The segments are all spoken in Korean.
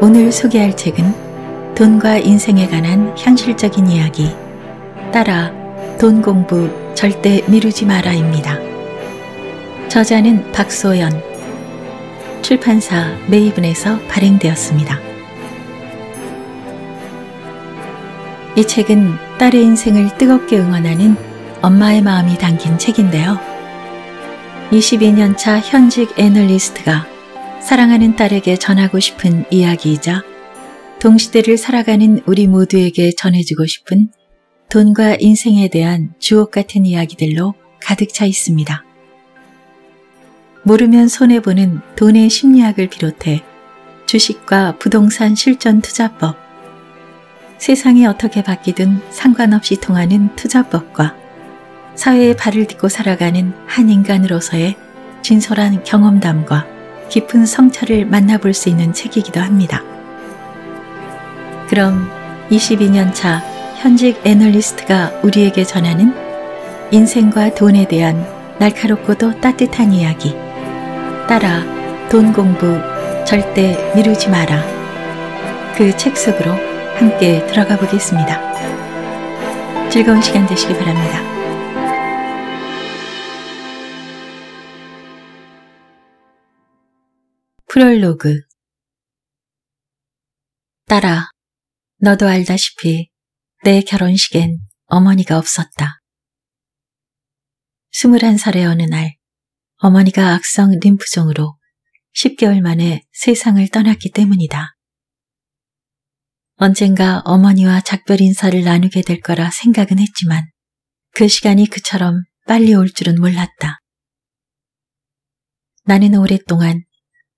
오늘 소개할 책은 돈과 인생에 관한 현실적인 이야기 따라 돈 공부 절대 미루지 마라입니다. 저자는 박소연 출판사 메이븐에서 발행되었습니다. 이 책은 딸의 인생을 뜨겁게 응원하는 엄마의 마음이 담긴 책인데요. 22년차 현직 애널리스트가 사랑하는 딸에게 전하고 싶은 이야기이자 동시대를 살아가는 우리 모두에게 전해주고 싶은 돈과 인생에 대한 주옥 같은 이야기들로 가득 차 있습니다. 모르면 손해보는 돈의 심리학을 비롯해 주식과 부동산 실전 투자법, 세상이 어떻게 바뀌든 상관없이 통하는 투자법과 사회의 발을 딛고 살아가는 한 인간으로서의 진솔한 경험담과 깊은 성찰을 만나볼 수 있는 책이기도 합니다. 그럼 22년 차 현직 애널리스트가 우리에게 전하는 인생과 돈에 대한 날카롭고도 따뜻한 이야기. 따라 돈 공부 절대 미루지 마라. 그 책 속으로 함께 들어가 보겠습니다. 즐거운 시간 되시기 바랍니다. 프롤로그 딸아, 너도 알다시피 내 결혼식엔 어머니가 없었다. 21살의 어느 날 어머니가 악성 림프종으로 10개월 만에 세상을 떠났기 때문이다. 언젠가 어머니와 작별 인사를 나누게 될 거라 생각은 했지만 그 시간이 그처럼 빨리 올 줄은 몰랐다. 나는 오랫동안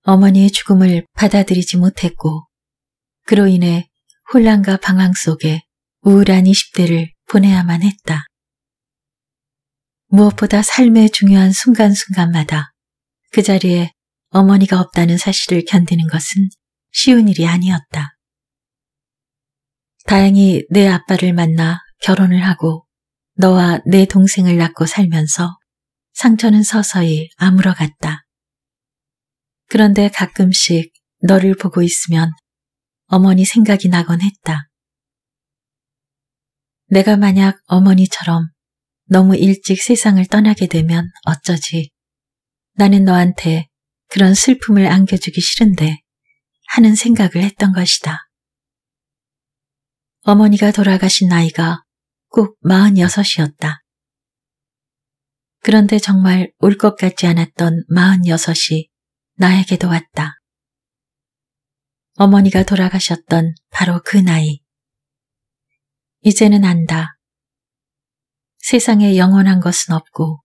어머니의 죽음을 받아들이지 못했고 그로 인해 혼란과 방황 속에 우울한 20대를 보내야만 했다. 무엇보다 삶의 중요한 순간순간마다 그 자리에 어머니가 없다는 사실을 견디는 것은 쉬운 일이 아니었다. 다행히 내 아빠를 만나 결혼을 하고 너와 내 동생을 낳고 살면서 상처는 서서히 아물어갔다. 그런데 가끔씩 너를 보고 있으면 어머니 생각이 나곤 했다. 내가 만약 어머니처럼 너무 일찍 세상을 떠나게 되면 어쩌지. 나는 너한테 그런 슬픔을 안겨주기 싫은데 하는 생각을 했던 것이다. 어머니가 돌아가신 나이가 꼭 46이었다. 그런데 정말 올것 같지 않았던 46이 나에게도 왔다. 어머니가 돌아가셨던 바로 그 나이. 이제는 안다. 세상에 영원한 것은 없고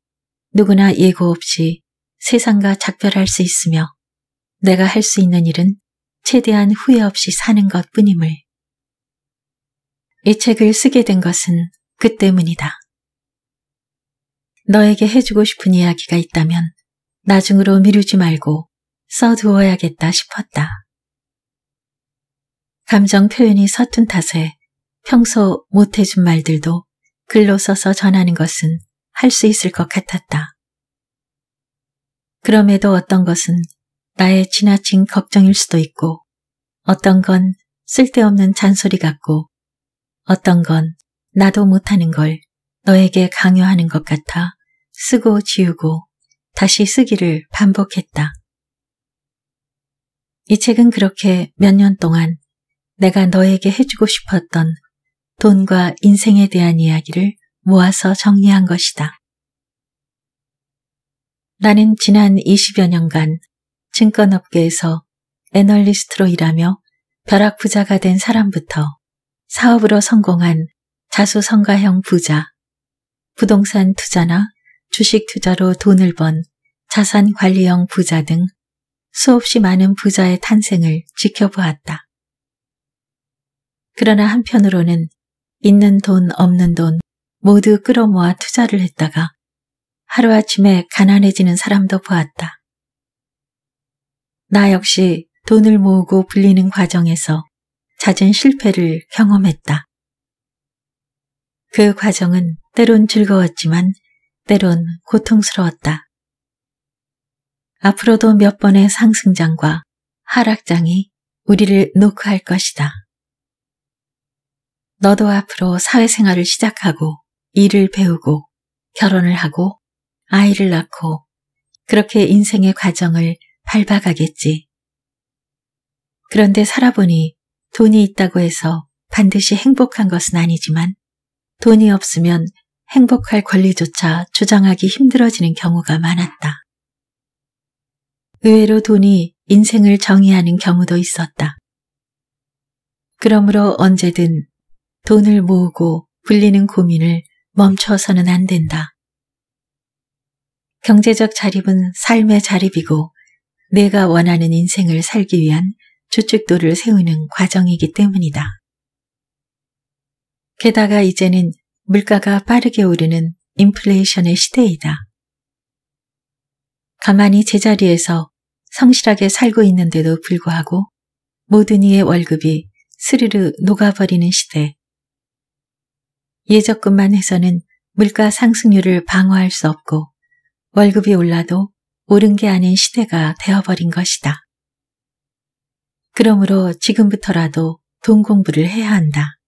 누구나 예고 없이 세상과 작별할 수 있으며 내가 할 수 있는 일은 최대한 후회 없이 사는 것 뿐임을. 이 책을 쓰게 된 것은 그 때문이다. 너에게 해주고 싶은 이야기가 있다면 나중으로 미루지 말고 써두어야겠다 싶었다. 감정 표현이 서툰 탓에 평소 못해준 말들도 글로 써서 전하는 것은 할 수 있을 것 같았다. 그럼에도 어떤 것은 나의 지나친 걱정일 수도 있고 어떤 건 쓸데없는 잔소리 같고 어떤 건 나도 못하는 걸 너에게 강요하는 것 같아 쓰고 지우고 다시 쓰기를 반복했다. 이 책은 그렇게 몇 년 동안 내가 너에게 해주고 싶었던 돈과 인생에 대한 이야기를 모아서 정리한 것이다. 나는 지난 20여 년간 증권업계에서 애널리스트로 일하며 벼락부자가 된 사람부터 사업으로 성공한 자수성가형 부자, 부동산 투자나 주식 투자로 돈을 번 자산관리형 부자 등 수없이 많은 부자의 탄생을 지켜보았다. 그러나 한편으로는 있는 돈 없는 돈 모두 끌어모아 투자를 했다가 하루아침에 가난해지는 사람도 보았다. 나 역시 돈을 모으고 불리는 과정에서 잦은 실패를 경험했다. 그 과정은 때론 즐거웠지만 때론 고통스러웠다. 앞으로도 몇 번의 상승장과 하락장이 우리를 노크할 것이다. 너도 앞으로 사회생활을 시작하고 일을 배우고 결혼을 하고 아이를 낳고 그렇게 인생의 과정을 밟아가겠지. 그런데 살아보니 돈이 있다고 해서 반드시 행복한 것은 아니지만 돈이 없으면 행복할 권리조차 주장하기 힘들어지는 경우가 많았다. 의외로 돈이 인생을 정의하는 경우도 있었다. 그러므로 언제든 돈을 모으고 불리는 고민을 멈춰서는 안 된다. 경제적 자립은 삶의 자립이고 내가 원하는 인생을 살기 위한 주춧도를 세우는 과정이기 때문이다. 게다가 이제는 물가가 빠르게 오르는 인플레이션의 시대이다. 가만히 제자리에서 성실하게 살고 있는데도 불구하고 모든 이의 월급이 스르르 녹아버리는 시대. 예적금만 해서는 물가 상승률을 방어할 수 없고 월급이 올라도 오른 게 아닌 시대가 되어버린 것이다. 그러므로 지금부터라도 돈 공부를 해야 한다.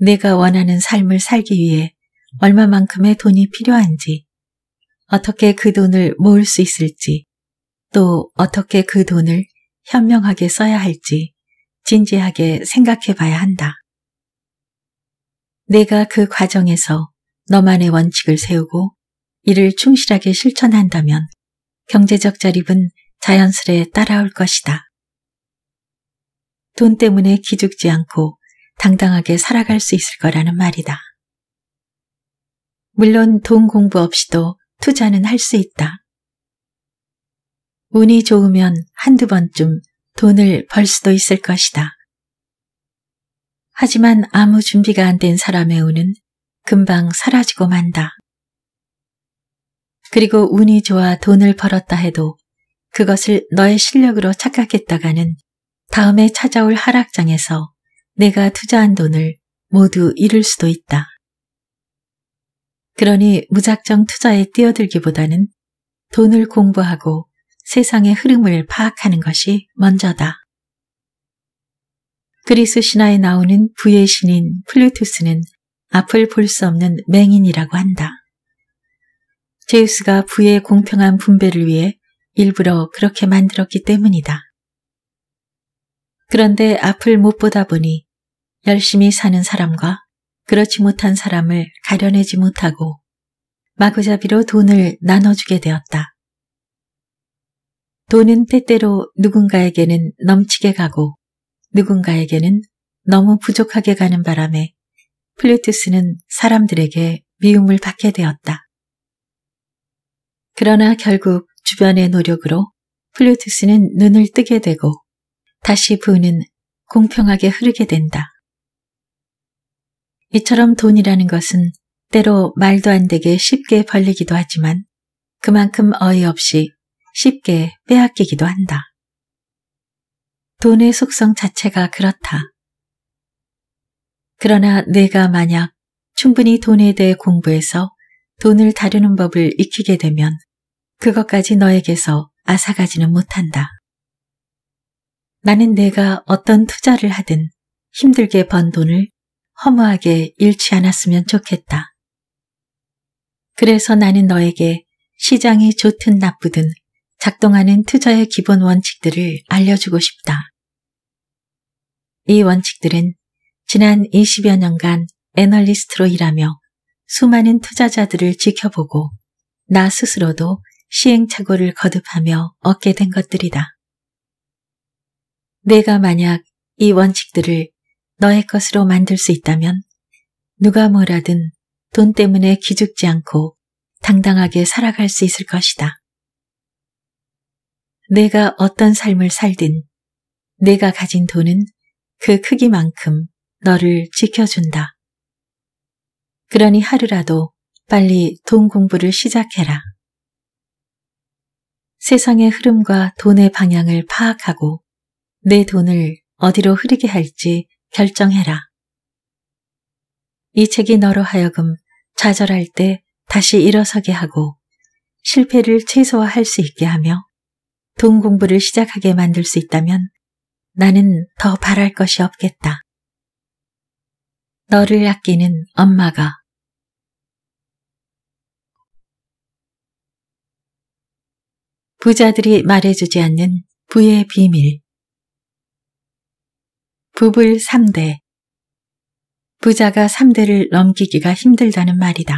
내가 원하는 삶을 살기 위해 얼마만큼의 돈이 필요한지 어떻게 그 돈을 모을 수 있을지, 또 어떻게 그 돈을 현명하게 써야 할지 진지하게 생각해 봐야 한다. 내가 그 과정에서 너만의 원칙을 세우고 이를 충실하게 실천한다면 경제적 자립은 자연스레 따라올 것이다. 돈 때문에 기죽지 않고 당당하게 살아갈 수 있을 거라는 말이다. 물론 돈 공부 없이도 투자는 할 수 있다. 운이 좋으면 한두 번쯤 돈을 벌 수도 있을 것이다. 하지만 아무 준비가 안 된 사람의 운은 금방 사라지고 만다. 그리고 운이 좋아 돈을 벌었다 해도 그것을 너의 실력으로 착각했다가는 다음에 찾아올 하락장에서 내가 투자한 돈을 모두 잃을 수도 있다. 그러니 무작정 투자에 뛰어들기보다는 돈을 공부하고 세상의 흐름을 파악하는 것이 먼저다. 그리스 신화에 나오는 부의 신인 플루투스는 앞을 볼 수 없는 맹인이라고 한다. 제우스가 부의 공평한 분배를 위해 일부러 그렇게 만들었기 때문이다. 그런데 앞을 못 보다 보니 열심히 사는 사람과 그렇지 못한 사람을 가려내지 못하고 마구잡이로 돈을 나눠주게 되었다. 돈은 때때로 누군가에게는 넘치게 가고 누군가에게는 너무 부족하게 가는 바람에 플루투스는 사람들에게 미움을 받게 되었다. 그러나 결국 주변의 노력으로 플루투스는 눈을 뜨게 되고 다시 부는 공평하게 흐르게 된다. 이처럼 돈이라는 것은 때로 말도 안 되게 쉽게 벌리기도 하지만 그만큼 어이없이 쉽게 빼앗기기도 한다. 돈의 속성 자체가 그렇다. 그러나 내가 만약 충분히 돈에 대해 공부해서 돈을 다루는 법을 익히게 되면 그것까지 너에게서 아사가지는 못한다. 나는 내가 어떤 투자를 하든 힘들게 번 돈을 허무하게 잃지 않았으면 좋겠다. 그래서 나는 너에게 시장이 좋든 나쁘든 작동하는 투자의 기본 원칙들을 알려주고 싶다. 이 원칙들은 지난 20여 년간 애널리스트로 일하며 수많은 투자자들을 지켜보고 나 스스로도 시행착오를 거듭하며 얻게 된 것들이다. 내가 만약 이 원칙들을 너의 것으로 만들 수 있다면 누가 뭐라든 돈 때문에 기죽지 않고 당당하게 살아갈 수 있을 것이다. 내가 어떤 삶을 살든 내가 가진 돈은 그 크기만큼 너를 지켜준다. 그러니 하루라도 빨리 돈 공부를 시작해라. 세상의 흐름과 돈의 방향을 파악하고 내 돈을 어디로 흐르게 할지 결정해라. 이 책이 너로 하여금 좌절할 때 다시 일어서게 하고 실패를 최소화할 수 있게 하며 돈 공부를 시작하게 만들 수 있다면 나는 더 바랄 것이 없겠다. 너를 아끼는 엄마가 부자들이 말해주지 않는 부의 비밀 부불 3대 부자가 3대를 넘기기가 힘들다는 말이다.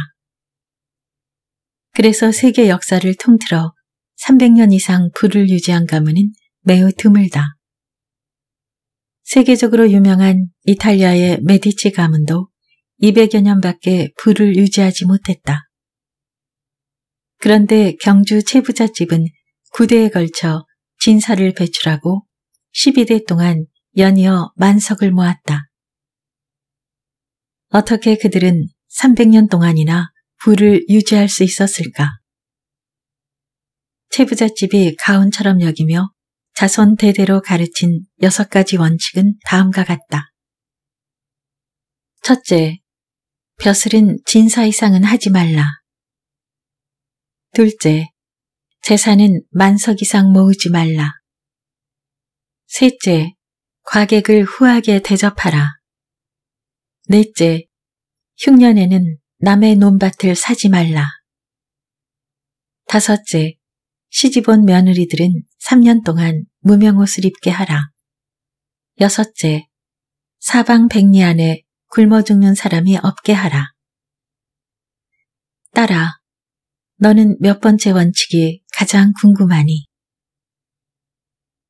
그래서 세계 역사를 통틀어 300년 이상 부를 유지한 가문은 매우 드물다. 세계적으로 유명한 이탈리아의 메디치 가문도 200여 년밖에 부를 유지하지 못했다. 그런데 경주 최부자집은 9대에 걸쳐 진사를 배출하고 12대 동안 연이어 만석을 모았다. 어떻게 그들은 300년 동안이나 부를 유지할 수 있었을까? 채부잣집이 가훈처럼 여기며 자손 대대로 가르친 여섯 가지 원칙은 다음과 같다. 첫째, 벼슬은 진사 이상은 하지 말라. 둘째, 재산은 만석 이상 모으지 말라. 셋째, 과객을 후하게 대접하라. 넷째, 흉년에는 남의 논밭을 사지 말라. 다섯째, 시집온 며느리들은 3년 동안 무명옷을 입게 하라. 여섯째, 사방 백리 안에 굶어 죽는 사람이 없게 하라. 따라, 너는 몇 번째 원칙이 가장 궁금하니?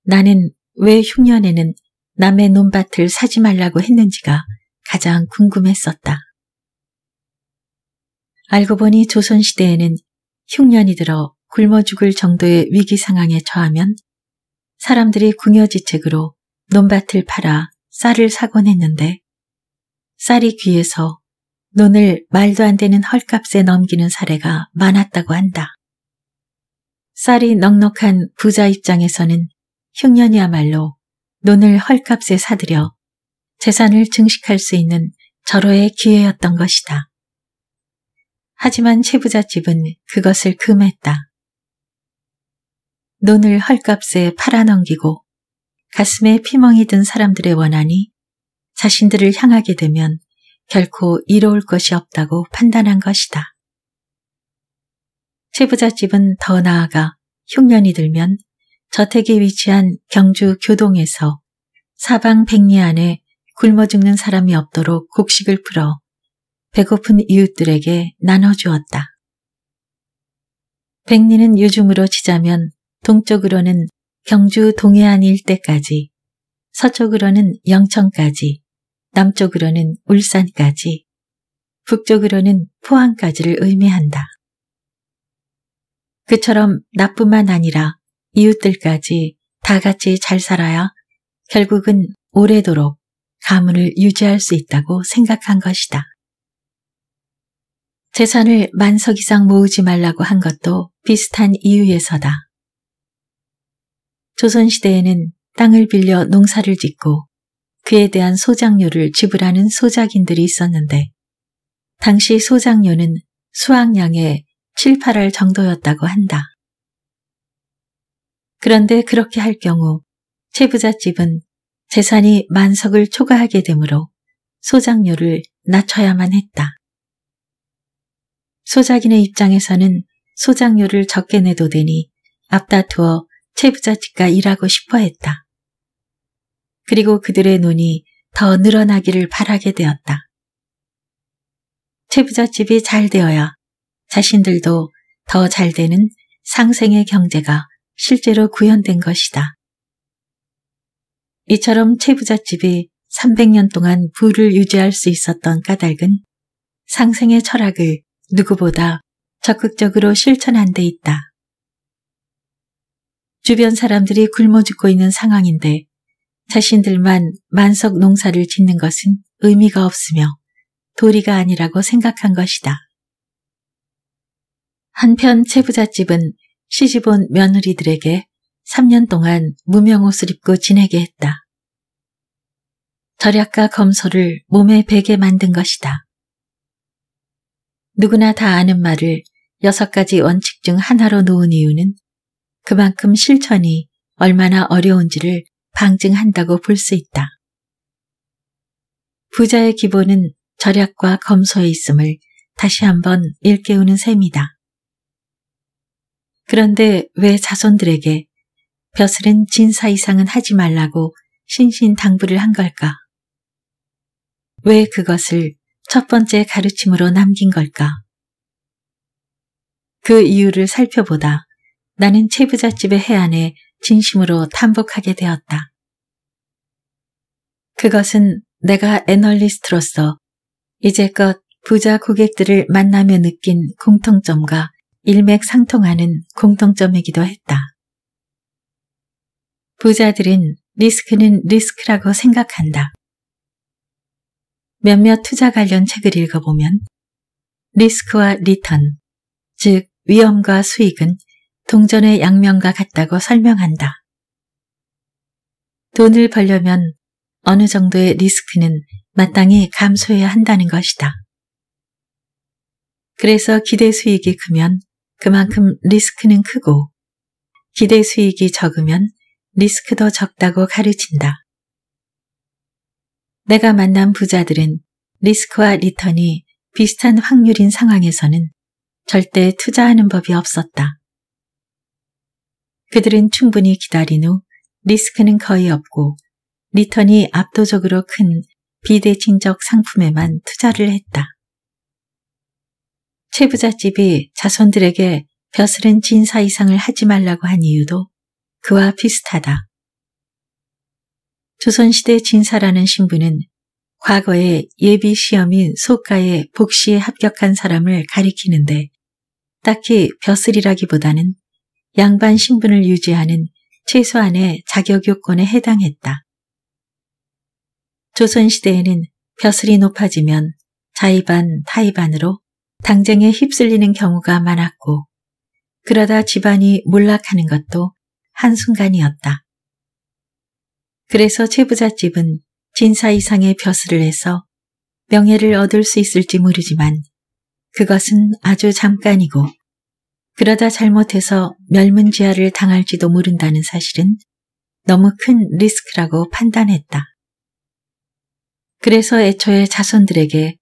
나는 왜 흉년에는 남의 논밭을 사지 말라고 했는지가 가장 궁금했었다. 알고 보니 조선시대에는 흉년이 들어 굶어 죽을 정도의 위기 상황에 처하면 사람들이 궁여지책으로 논밭을 팔아 쌀을 사곤 했는데 쌀이 귀해서 논을 말도 안 되는 헐값에 넘기는 사례가 많았다고 한다. 쌀이 넉넉한 부자 입장에서는 흉년이야말로 논을 헐값에 사들여 재산을 증식할 수 있는 절호의 기회였던 것이다. 하지만 채부자 집은 그것을 금했다. 논을 헐값에 팔아넘기고 가슴에 피멍이 든 사람들의 원한이 자신들을 향하게 되면 결코 이로울 것이 없다고 판단한 것이다. 채부자 집은 더 나아가 흉년이 들면 저택에 위치한 경주 교동에서 사방 백리 안에 굶어 죽는 사람이 없도록 곡식을 풀어 배고픈 이웃들에게 나눠주었다. 백리는 요즘으로 치자면 동쪽으로는 경주 동해안 일대까지, 서쪽으로는 영천까지, 남쪽으로는 울산까지, 북쪽으로는 포항까지를 의미한다. 그처럼 나뿐만 아니라 이웃들까지 다 같이 잘 살아야 결국은 오래도록 가문을 유지할 수 있다고 생각한 것이다. 재산을 만석 이상 모으지 말라고 한 것도 비슷한 이유에서다. 조선시대에는 땅을 빌려 농사를 짓고 그에 대한 소작료를 지불하는 소작인들이 있었는데 당시 소작료는 수확량의 7, 8할 정도였다고 한다. 그런데 그렇게 할 경우 채부자 집은 재산이 만석을 초과하게 되므로 소작료를 낮춰야만 했다. 소작인의 입장에서는 소작료를 적게 내도 되니 앞다투어 채부자 집과 일하고 싶어 했다. 그리고 그들의 눈이 더 늘어나기를 바라게 되었다. 채부자 집이 잘 되어야 자신들도 더 잘 되는 상생의 경제가 실제로 구현된 것이다. 이처럼 채부잣집이 300년 동안 부를 유지할 수 있었던 까닭은 상생의 철학을 누구보다 적극적으로 실천한 데 있다. 주변 사람들이 굶어 죽고 있는 상황인데 자신들만 만석 농사를 짓는 것은 의미가 없으며 도리가 아니라고 생각한 것이다. 한편 채부잣집은 시집온 며느리들에게 3년 동안 무명옷을 입고 지내게 했다. 절약과 검소를 몸에 베게 만든 것이다. 누구나 다 아는 말을 여섯 가지 원칙 중 하나로 놓은 이유는 그만큼 실천이 얼마나 어려운지를 방증한다고 볼 수 있다. 부자의 기본은 절약과 검소에 있음을 다시 한번 일깨우는 셈이다. 그런데 왜 자손들에게 벼슬은 진사 이상은 하지 말라고 신신당부를 한 걸까? 왜 그것을 첫 번째 가르침으로 남긴 걸까? 그 이유를 살펴보다 나는 체부잣집의 해안에 진심으로 탐복하게 되었다. 그것은 내가 애널리스트로서 이제껏 부자 고객들을 만나며 느낀 공통점과 일맥상통하는 공통점이기도 했다. 부자들은 리스크는 리스크라고 생각한다. 몇몇 투자 관련 책을 읽어보면 리스크와 리턴, 즉 위험과 수익은 동전의 양면과 같다고 설명한다. 돈을 벌려면 어느 정도의 리스크는 마땅히 감소해야 한다는 것이다. 그래서 기대 수익이 크면 그만큼 리스크는 크고 기대 수익이 적으면 리스크도 적다고 가르친다. 내가 만난 부자들은 리스크와 리턴이 비슷한 확률인 상황에서는 절대 투자하는 법이 없었다. 그들은 충분히 기다린 후 리스크는 거의 없고 리턴이 압도적으로 큰 비대칭적 상품에만 투자를 했다. 최부잣집이 자손들에게 벼슬은 진사 이상을 하지 말라고 한 이유도 그와 비슷하다. 조선시대 진사라는 신분은 과거에 예비시험인 소가의 복시에 합격한 사람을 가리키는데 딱히 벼슬이라기보다는 양반 신분을 유지하는 최소한의 자격 요건에 해당했다. 조선시대에는 벼슬이 높아지면 자의반, 타의반으로 당쟁에 휩쓸리는 경우가 많았고 그러다 집안이 몰락하는 것도 한순간이었다. 그래서 최부잣집은 진사 이상의 벼슬을 해서 명예를 얻을 수 있을지 모르지만 그것은 아주 잠깐이고 그러다 잘못해서 멸문지하를 당할지도 모른다는 사실은 너무 큰 리스크라고 판단했다. 그래서 애초에 자손들에게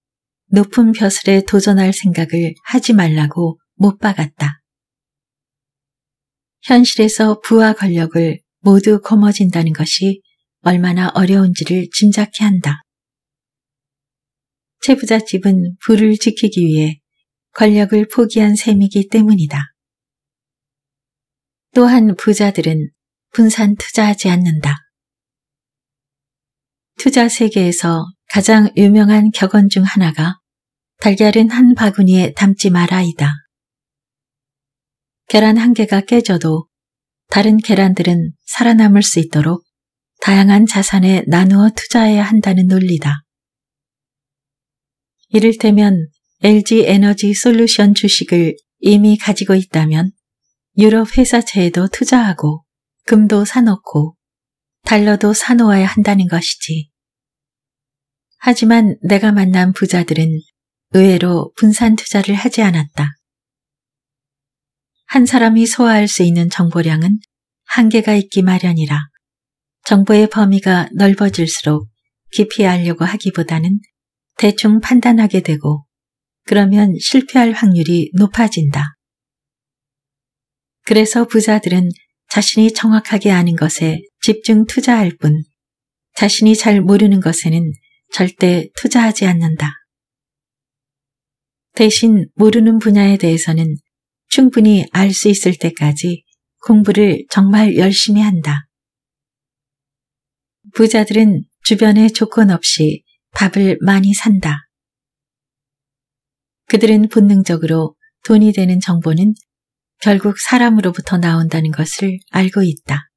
높은 벼슬에 도전할 생각을 하지 말라고 못 박았다. 현실에서 부와 권력을 모두 거머쥔다는 것이 얼마나 어려운지를 짐작케 한다. 채부잣집은 부를 지키기 위해 권력을 포기한 셈이기 때문이다. 또한 부자들은 분산 투자하지 않는다. 투자 세계에서 가장 유명한 격언 중 하나가 달걀은 한 바구니에 담지 말아이다. 계란 한 개가 깨져도 다른 계란들은 살아남을 수 있도록 다양한 자산에 나누어 투자해야 한다는 논리다. 이를테면 LG 에너지 솔루션 주식을 이미 가지고 있다면 유럽 회사채에도 투자하고 금도 사놓고 달러도 사놓아야 한다는 것이지. 하지만 내가 만난 부자들은 의외로 분산 투자를 하지 않았다. 한 사람이 소화할 수 있는 정보량은 한계가 있기 마련이라 정보의 범위가 넓어질수록 깊이 알려고 하기보다는 대충 판단하게 되고 그러면 실패할 확률이 높아진다. 그래서 부자들은 자신이 정확하게 아는 것에 집중 투자할 뿐 자신이 잘 모르는 것에는 절대 투자하지 않는다. 대신 모르는 분야에 대해서는 충분히 알 수 있을 때까지 공부를 정말 열심히 한다. 부자들은 주변에 조건 없이 밥을 많이 산다. 그들은 본능적으로 돈이 되는 정보는 결국 사람으로부터 나온다는 것을 알고 있다.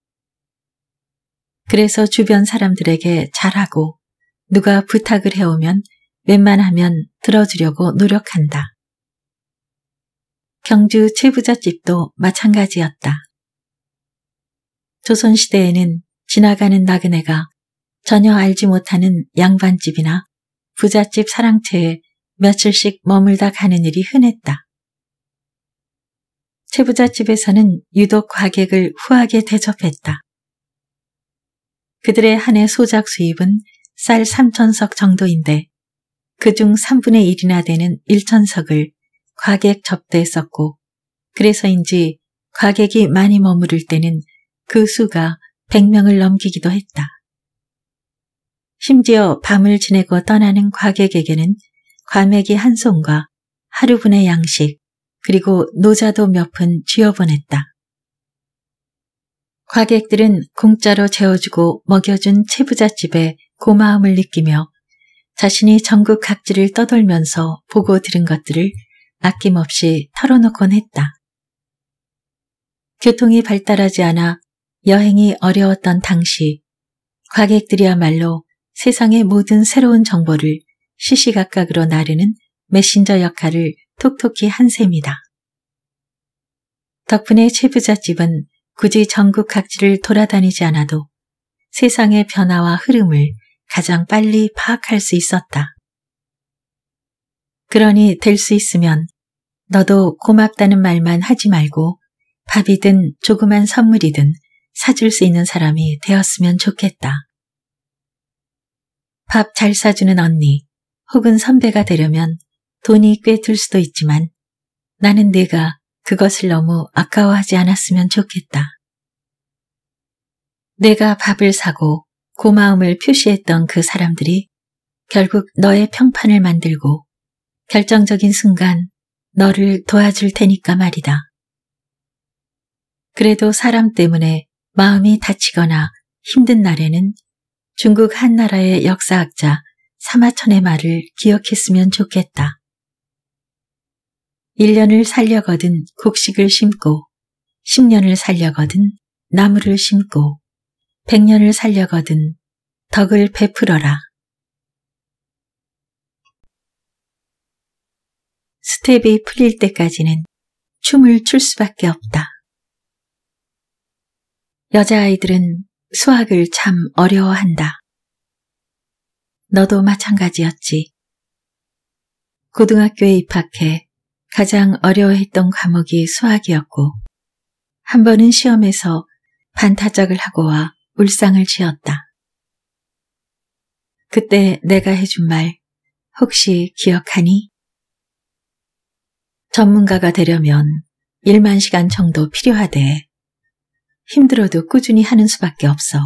그래서 주변 사람들에게 잘하고 누가 부탁을 해오면 웬만하면 들어주려고 노력한다. 경주 최부잣집도 마찬가지였다. 조선시대에는 지나가는 나그네가 전혀 알지 못하는 양반집이나 부잣집 사랑채에 며칠씩 머물다 가는 일이 흔했다. 최부잣집에서는 유독 과객을 후하게 대접했다. 그들의 한 해 소작 수입은 쌀 3천석 정도인데 그중 3분의 1이나 되는 1천석을 과객 접대에 썼고 그래서인지 과객이 많이 머무를 때는 그 수가 100명을 넘기기도 했다. 심지어 밤을 지내고 떠나는 과객에게는 과맥이한 송과 하루분의 양식 그리고 노자도 몇 푼 쥐어보냈다. 과객들은 공짜로 재워주고 먹여준 채부잣집에 고마움을 느끼며 자신이 전국 각지를 떠돌면서 보고 들은 것들을 아낌없이 털어놓곤 했다. 교통이 발달하지 않아 여행이 어려웠던 당시 과객들이야말로 세상의 모든 새로운 정보를 시시각각으로 나르는 메신저 역할을 톡톡히 한 셈이다. 덕분에 최부잣집은 굳이 전국 각지를 돌아다니지 않아도 세상의 변화와 흐름을 가장 빨리 파악할 수 있었다. 그러니 될 수 있으면 너도 고맙다는 말만 하지 말고 밥이든 조그만 선물이든 사줄 수 있는 사람이 되었으면 좋겠다. 밥 잘 사주는 언니 혹은 선배가 되려면 돈이 꽤 들 수도 있지만 나는 네가 그것을 너무 아까워하지 않았으면 좋겠다. 내가 밥을 사고 고마움을 표시했던 그 사람들이 결국 너의 평판을 만들고 결정적인 순간 너를 도와줄 테니까 말이다. 그래도 사람 때문에 마음이 다치거나 힘든 날에는 중국 한나라의 역사학자 사마천의 말을 기억했으면 좋겠다. 1년을 살려거든 곡식을 심고 10년을 살려거든 나무를 심고 백년을 살려거든 덕을 베풀어라. 스텝이 풀릴 때까지는 춤을 출 수밖에 없다. 여자아이들은 수학을 참 어려워한다. 너도 마찬가지였지. 고등학교에 입학해 가장 어려워했던 과목이 수학이었고, 한 번은 시험에서 반타작을 하고 와 울상을 지었다. 그때 내가 해준 말 혹시 기억하니? 전문가가 되려면 1만 시간 정도 필요하대. 힘들어도 꾸준히 하는 수밖에 없어.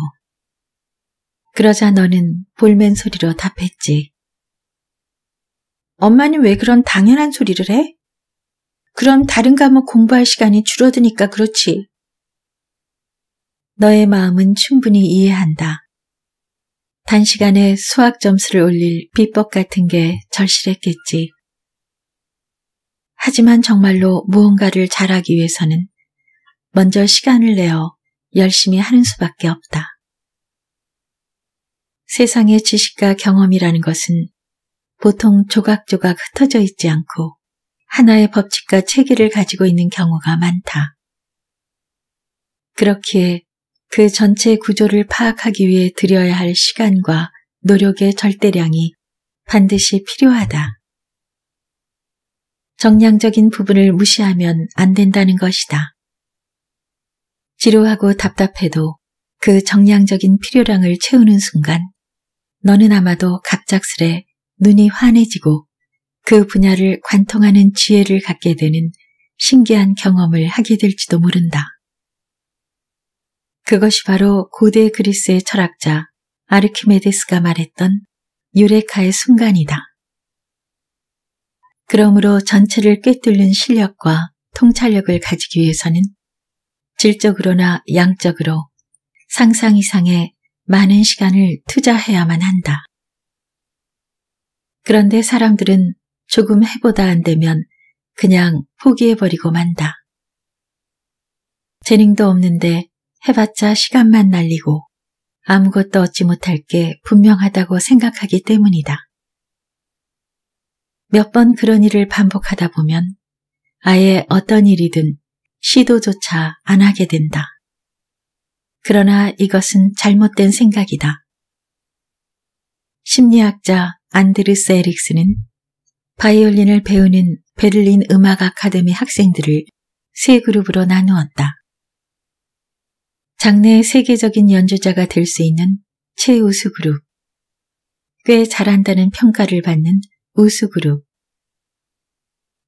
그러자 너는 볼멘 소리로 답했지. 엄마는 왜 그런 당연한 소리를 해? 그럼 다른 과목 공부할 시간이 줄어드니까 그렇지. 너의 마음은 충분히 이해한다. 단시간에 수학 점수를 올릴 비법 같은 게 절실했겠지. 하지만 정말로 무언가를 잘하기 위해서는 먼저 시간을 내어 열심히 하는 수밖에 없다. 세상의 지식과 경험이라는 것은 보통 조각조각 흩어져 있지 않고 하나의 법칙과 체계를 가지고 있는 경우가 많다. 그렇기에 그 전체 구조를 파악하기 위해 들여야 할 시간과 노력의 절대량이 반드시 필요하다. 정량적인 부분을 무시하면 안 된다는 것이다. 지루하고 답답해도 그 정량적인 필요량을 채우는 순간 너는 아마도 갑작스레 눈이 환해지고 그 분야를 관통하는 지혜를 갖게 되는 신기한 경험을 하게 될지도 모른다. 그것이 바로 고대 그리스의 철학자 아르키메데스가 말했던 유레카의 순간이다. 그러므로 전체를 꿰뚫는 실력과 통찰력을 가지기 위해서는 질적으로나 양적으로 상상 이상의 많은 시간을 투자해야만 한다. 그런데 사람들은 조금 해보다 안 되면 그냥 포기해버리고 만다. 재능도 없는데 해봤자 시간만 날리고 아무것도 얻지 못할 게 분명하다고 생각하기 때문이다. 몇 번 그런 일을 반복하다 보면 아예 어떤 일이든 시도조차 안 하게 된다. 그러나 이것은 잘못된 생각이다. 심리학자 안드르스 에릭스는 바이올린을 배우는 베를린 음악 아카데미 학생들을 세 그룹으로 나누었다. 장래의 세계적인 연주자가 될 수 있는 최우수 그룹, 꽤 잘한다는 평가를 받는 우수 그룹,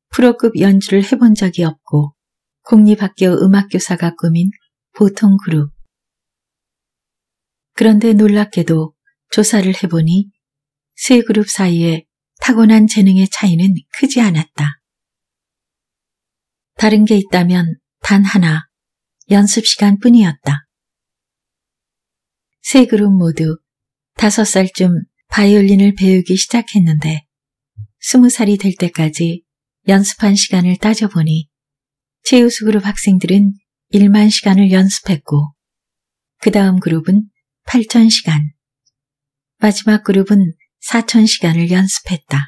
프로급 연주를 해본 적이 없고 국립학교 음악교사가 꾸민 보통 그룹. 그런데 놀랍게도 조사를 해보니 세 그룹 사이에 타고난 재능의 차이는 크지 않았다. 다른 게 있다면 단 하나 연습 시간뿐이었다. 세 그룹 모두 다섯 살쯤 바이올린을 배우기 시작했는데 스무 살이 될 때까지 연습한 시간을 따져보니 최우수 그룹 학생들은 1만 시간을 연습했고 그 다음 그룹은 8천 시간, 마지막 그룹은 4천 시간을 연습했다.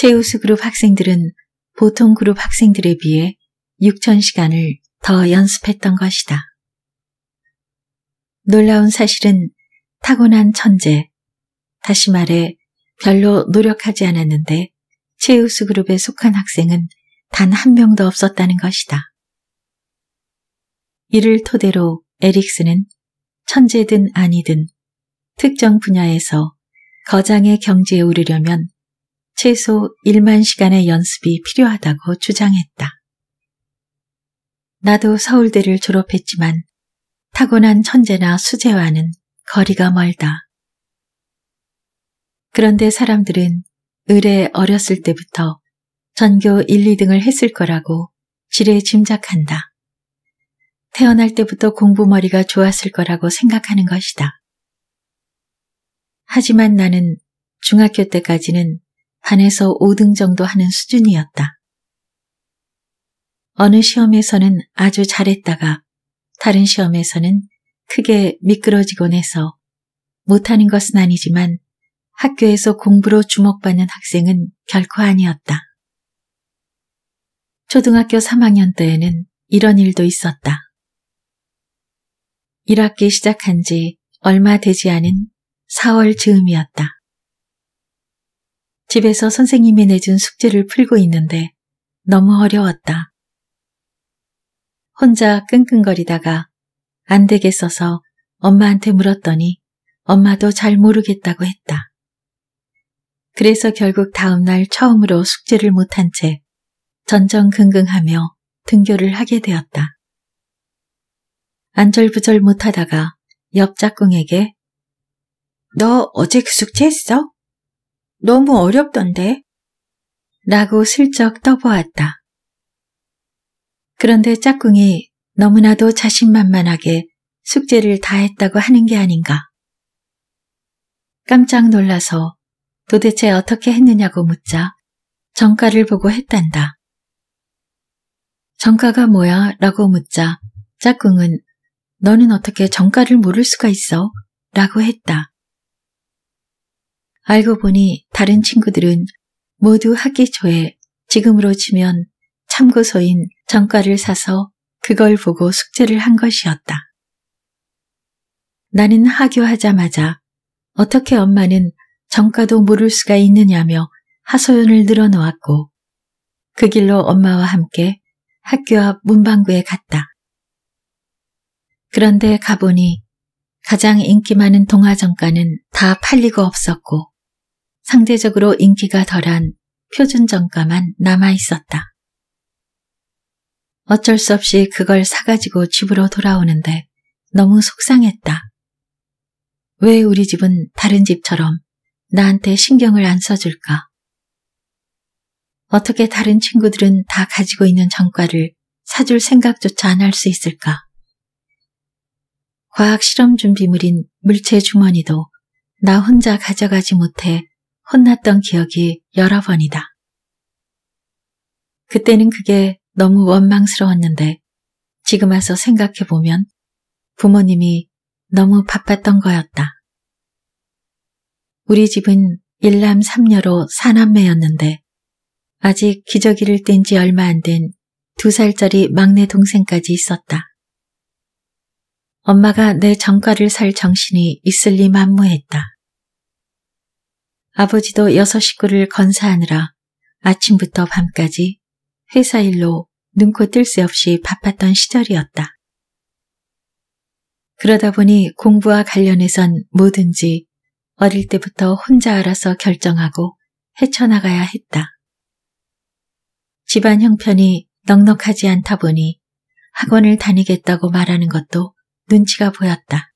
최우수 그룹 학생들은 보통 그룹 학생들에 비해 6천시간을더 연습했던 것이다. 놀라운 사실은 타고난 천재, 다시 말해 별로 노력하지 않았는데 최우수 그룹에 속한 학생은 단 한 명도 없었다는 것이다. 이를 토대로 에릭스는 천재든 아니든 특정 분야에서 거장의 경지에 오르려면 최소 1만 시간의 연습이 필요하다고 주장했다. 나도 서울대를 졸업했지만 타고난 천재나 수재와는 거리가 멀다. 그런데 사람들은 의에 어렸을 때부터 전교 1, 2등을 했을 거라고 지레 짐작한다. 태어날 때부터 공부머리가 좋았을 거라고 생각하는 것이다. 하지만 나는 중학교 때까지는 반에서 5등 정도 하는 수준이었다. 어느 시험에서는 아주 잘했다가 다른 시험에서는 크게 미끄러지곤 해서 못하는 것은 아니지만 학교에서 공부로 주목받는 학생은 결코 아니었다. 초등학교 3학년 때에는 이런 일도 있었다. 1학기 시작한 지 얼마 되지 않은 4월 즈음이었다. 집에서 선생님이 내준 숙제를 풀고 있는데 너무 어려웠다. 혼자 끙끙거리다가 안 되겠어서 엄마한테 물었더니 엄마도 잘 모르겠다고 했다. 그래서 결국 다음날 처음으로 숙제를 못한 채 전전긍긍하며 등교를 하게 되었다. 안절부절 못하다가 옆 짝꿍에게 너 어제 그 숙제 했어? 너무 어렵던데? 라고 슬쩍 떠보았다. 그런데 짝꿍이 너무나도 자신만만하게 숙제를 다 했다고 하는 게 아닌가. 깜짝 놀라서 도대체 어떻게 했느냐고 묻자 정가를 보고 했단다. 정가가 뭐야? 라고 묻자 짝꿍은 너는 어떻게 정가를 모를 수가 있어? 라고 했다. 알고 보니 다른 친구들은 모두 학기 초에 지금으로 치면 참고서인 정과를 사서 그걸 보고 숙제를 한 것이었다. 나는 하교하자마자 어떻게 엄마는 정과도 모를 수가 있느냐며 하소연을 늘어놓았고 그 길로 엄마와 함께 학교 앞 문방구에 갔다. 그런데 가보니 가장 인기 많은 동화정가는 다 팔리고 없었고 상대적으로 인기가 덜한 표준정가만 남아 있었다. 어쩔 수 없이 그걸 사가지고 집으로 돌아오는데 너무 속상했다. 왜 우리 집은 다른 집처럼 나한테 신경을 안 써줄까? 어떻게 다른 친구들은 다 가지고 있는 정과를 사줄 생각조차 안 할 수 있을까? 과학 실험 준비물인 물체 주머니도 나 혼자 가져가지 못해 혼났던 기억이 여러 번이다. 그때는 그게 너무 원망스러웠는데 지금 와서 생각해보면 부모님이 너무 바빴던 거였다. 우리 집은 일남 3녀로 사남매였는데 아직 기저귀를 뗀 지 얼마 안 된 두 살짜리 막내 동생까지 있었다. 엄마가 내 정가를 살 정신이 있을 리 만무했다. 아버지도 여섯 식구를 건사하느라 아침부터 밤까지 회사 일로 눈코 뜰 새 없이 바빴던 시절이었다. 그러다 보니 공부와 관련해선 뭐든지 어릴 때부터 혼자 알아서 결정하고 헤쳐나가야 했다. 집안 형편이 넉넉하지 않다 보니 학원을 다니겠다고 말하는 것도 눈치가 보였다.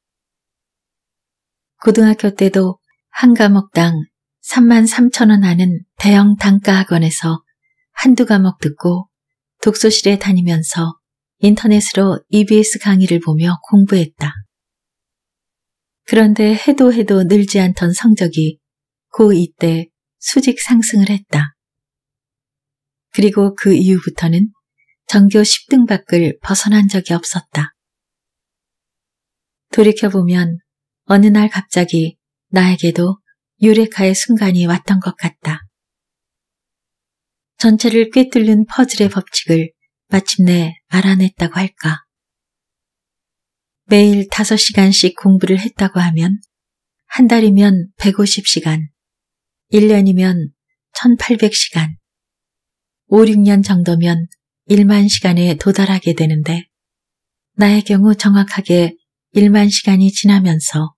고등학교 때도 한 과목당 3만 3천 원 하는 대형 단가 학원에서 한두 과목 듣고 독서실에 다니면서 인터넷으로 EBS 강의를 보며 공부했다. 그런데 해도 해도 늘지 않던 성적이 고2 때 수직 상승을 했다. 그리고 그 이후부터는 전교 10등 밖을 벗어난 적이 없었다. 돌이켜보면 어느 날 갑자기 나에게도 유레카의 순간이 왔던 것 같다. 전체를 꿰뚫는 퍼즐의 법칙을 마침내 알아냈다고 할까. 매일 5시간씩 공부를 했다고 하면 한 달이면 150시간, 1년이면 1800시간, 5, 6년 정도면 1만 시간에 도달하게 되는데 나의 경우 정확하게 1만 시간이 지나면서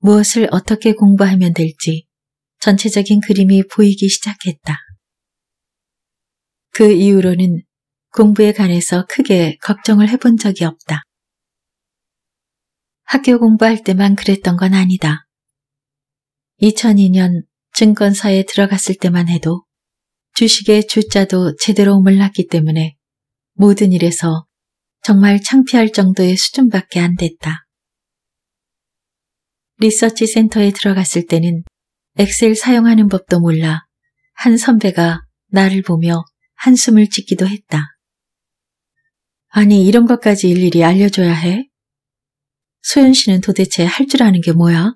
무엇을 어떻게 공부하면 될지 전체적인 그림이 보이기 시작했다. 그 이후로는 공부에 관해서 크게 걱정을 해본 적이 없다. 학교 공부할 때만 그랬던 건 아니다. 2002년 증권사에 들어갔을 때만 해도 주식의 주자도 제대로 몰랐기 때문에 모든 일에서 정말 창피할 정도의 수준밖에 안 됐다. 리서치 센터에 들어갔을 때는 엑셀 사용하는 법도 몰라 한 선배가 나를 보며 한숨을 짓기도 했다. 아니 이런 것까지 일일이 알려줘야 해? 소연 씨는 도대체 할 줄 아는 게 뭐야?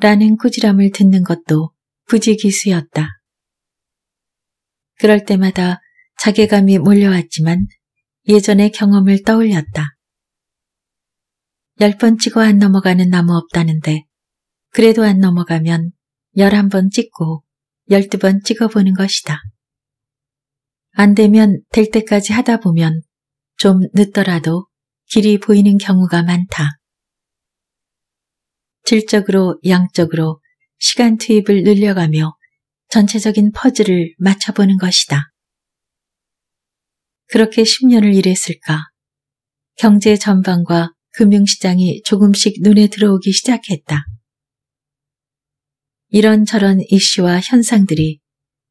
라는 꾸지람을 듣는 것도 부지기수였다. 그럴 때마다 자괴감이 몰려왔지만 예전의 경험을 떠올렸다. 열 번 찍어 안 넘어가는 나무 없다는데 그래도 안 넘어가면 열한 번 찍고 열두 번 찍어보는 것이다. 안 되면 될 때까지 하다 보면 좀 늦더라도 길이 보이는 경우가 많다. 질적으로 양적으로 시간 투입을 늘려가며 전체적인 퍼즐을 맞춰보는 것이다. 그렇게 10년을 일했을까? 경제 전망과 금융시장이 조금씩 눈에 들어오기 시작했다. 이런저런 이슈와 현상들이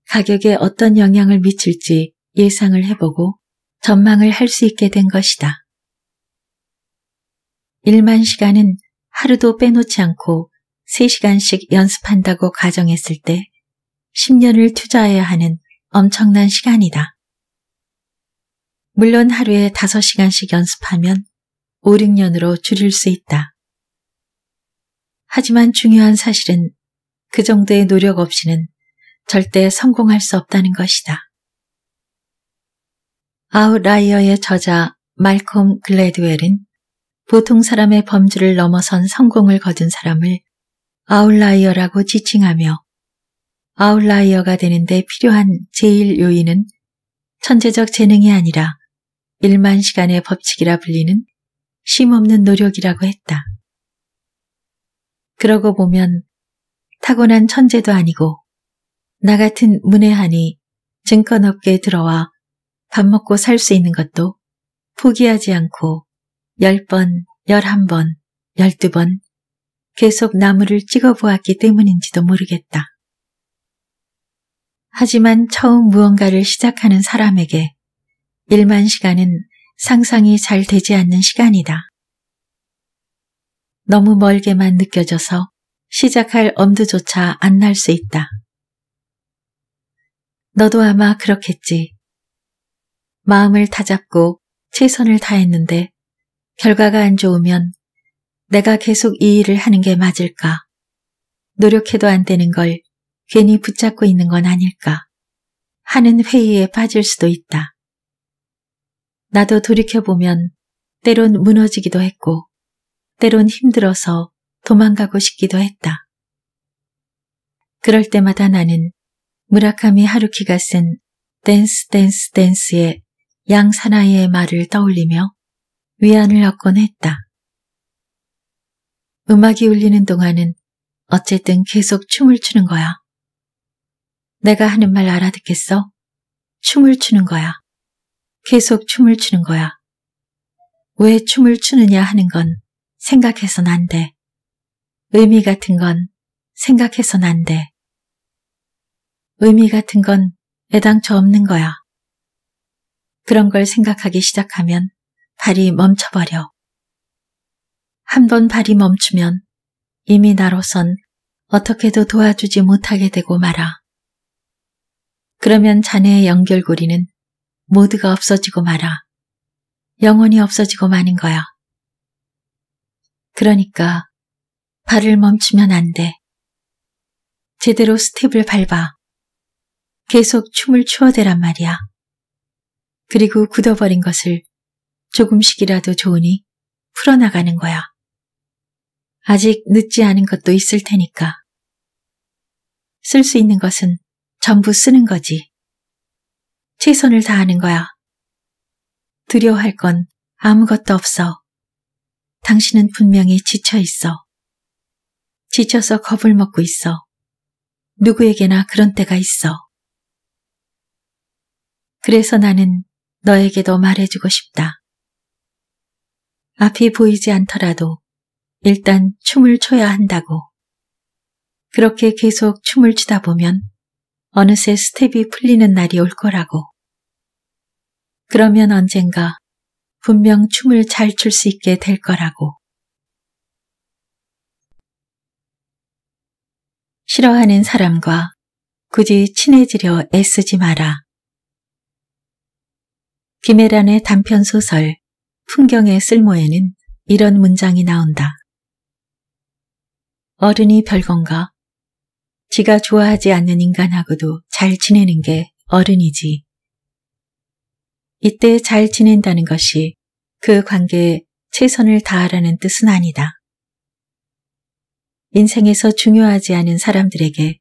가격에 어떤 영향을 미칠지 예상을 해보고 전망을 할 수 있게 된 것이다. 1만 시간은 하루도 빼놓지 않고 3시간씩 연습한다고 가정했을 때 10년을 투자해야 하는 엄청난 시간이다. 물론 하루에 5시간씩 연습하면 5, 6년으로 줄일 수 있다. 하지만 중요한 사실은 그 정도의 노력 없이는 절대 성공할 수 없다는 것이다. 아웃라이어의 저자 말콤 글래드웰은 보통 사람의 범주를 넘어선 성공을 거둔 사람을 아웃라이어라고 지칭하며 아웃라이어가 되는데 필요한 제일 요인은 천재적 재능이 아니라 1만 시간의 법칙이라 불리는 쉼없는 노력이라고 했다. 그러고 보면 타고난 천재도 아니고 나 같은 문외한이 증권업계에 들어와 밥 먹고 살 수 있는 것도 포기하지 않고 10번, 11번, 12번 계속 나무를 찍어보았기 때문인지도 모르겠다. 하지만 처음 무언가를 시작하는 사람에게 일만 시간은 상상이 잘 되지 않는 시간이다. 너무 멀게만 느껴져서 시작할 엄두조차 안 날 수 있다. 너도 아마 그렇겠지. 마음을 다잡고 최선을 다했는데 결과가 안 좋으면 내가 계속 이 일을 하는 게 맞을까? 노력해도 안 되는 걸 괜히 붙잡고 있는 건 아닐까? 하는 회의에 빠질 수도 있다. 나도 돌이켜보면 때론 무너지기도 했고, 때론 힘들어서 도망가고 싶기도 했다. 그럴 때마다 나는 무라카미 하루키가 쓴 댄스 댄스 댄스의 양 사나이의 말을 떠올리며 위안을 얻곤 했다. 음악이 울리는 동안은 어쨌든 계속 춤을 추는 거야. 내가 하는 말 알아듣겠어? 춤을 추는 거야. 계속 춤을 추는 거야. 왜 춤을 추느냐 하는 건 생각해선 안 돼. 의미 같은 건 생각해선 안 돼. 의미 같은 건 애당초 없는 거야. 그런 걸 생각하기 시작하면 발이 멈춰버려. 한 번 발이 멈추면 이미 나로선 어떻게도 도와주지 못하게 되고 말아. 그러면 자네의 연결고리는 모두가 없어지고 말아. 영혼이 없어지고 마는 거야. 그러니까 발을 멈추면 안 돼. 제대로 스텝을 밟아. 계속 춤을 추어대란 말이야. 그리고 굳어버린 것을 조금씩이라도 좋으니 풀어나가는 거야. 아직 늦지 않은 것도 있을 테니까. 쓸 수 있는 것은 전부 쓰는 거지. 최선을 다하는 거야. 두려워할 건 아무것도 없어. 당신은 분명히 지쳐 있어. 지쳐서 겁을 먹고 있어. 누구에게나 그런 때가 있어. 그래서 나는 너에게도 말해주고 싶다. 앞이 보이지 않더라도 일단 춤을 춰야 한다고. 그렇게 계속 춤을 추다 보면 어느새 스텝이 풀리는 날이 올 거라고. 그러면 언젠가 분명 춤을 잘 출 수 있게 될 거라고. 싫어하는 사람과 굳이 친해지려 애쓰지 마라. 김혜란의 단편소설 풍경의 쓸모에는 이런 문장이 나온다. 어른이 별건가? 지가 좋아하지 않는 인간하고도 잘 지내는 게 어른이지. 이때 잘 지낸다는 것이 그 관계에 최선을 다하라는 뜻은 아니다. 인생에서 중요하지 않은 사람들에게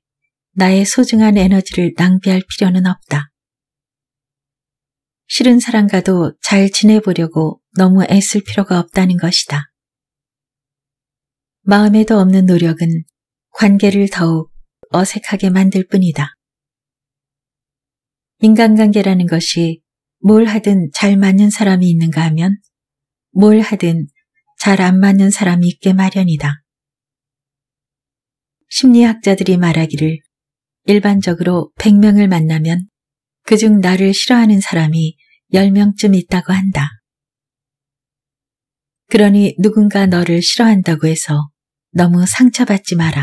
나의 소중한 에너지를 낭비할 필요는 없다. 싫은 사람과도 잘 지내보려고 너무 애쓸 필요가 없다는 것이다. 마음에도 없는 노력은 관계를 더욱 어색하게 만들 뿐이다. 인간관계라는 것이 뭘 하든 잘 맞는 사람이 있는가 하면 뭘 하든 잘 안 맞는 사람이 있게 마련이다. 심리학자들이 말하기를 일반적으로 100명을 만나면 그중 나를 싫어하는 사람이 10명쯤 있다고 한다. 그러니 누군가 너를 싫어한다고 해서 너무 상처받지 마라.